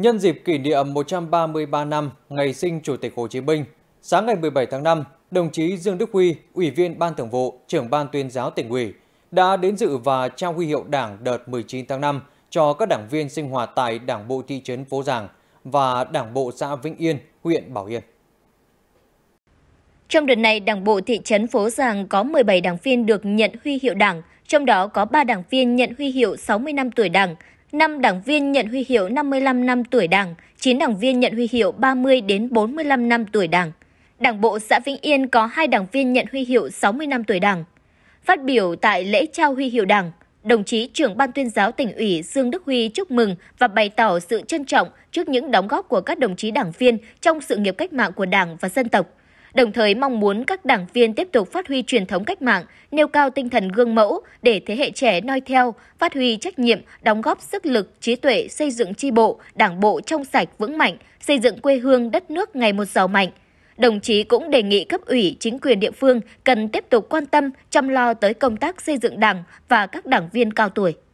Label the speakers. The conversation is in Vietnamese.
Speaker 1: Nhân dịp kỷ niệm 133 năm ngày sinh Chủ tịch Hồ Chí Minh, sáng ngày 17 tháng 5, đồng chí Dương Đức Huy, Ủy viên Ban Thường vụ, trưởng Ban tuyên giáo tỉnh ủy, đã đến dự và trao huy hiệu Đảng đợt 19 tháng 5 cho các đảng viên sinh hoạt tại Đảng bộ thị trấn Phố Giàng và Đảng bộ xã Vĩnh Yên, huyện Bảo Yên.
Speaker 2: Trong đợt này, Đảng bộ thị trấn Phố Giàng có 17 đảng viên được nhận huy hiệu Đảng, trong đó có 3 đảng viên nhận huy hiệu 60 năm tuổi Đảng, 5 đảng viên nhận huy hiệu 55 năm tuổi Đảng, 9 đảng viên nhận huy hiệu 30 đến 45 năm tuổi Đảng. Đảng bộ xã Vĩnh Yên có 2 đảng viên nhận huy hiệu 60 năm tuổi Đảng. Phát biểu tại lễ trao huy hiệu Đảng, đồng chí trưởng ban tuyên giáo tỉnh ủy Dương Đức Huy chúc mừng và bày tỏ sự trân trọng trước những đóng góp của các đồng chí đảng viên trong sự nghiệp cách mạng của Đảng và dân tộc đồng thời mong muốn các đảng viên tiếp tục phát huy truyền thống cách mạng, nêu cao tinh thần gương mẫu để thế hệ trẻ noi theo, phát huy trách nhiệm, đóng góp sức lực, trí tuệ xây dựng chi bộ, đảng bộ trong sạch vững mạnh, xây dựng quê hương đất nước ngày một giàu mạnh. Đồng chí cũng đề nghị cấp ủy, chính quyền địa phương cần tiếp tục quan tâm, chăm lo tới công tác xây dựng đảng và các đảng viên cao tuổi.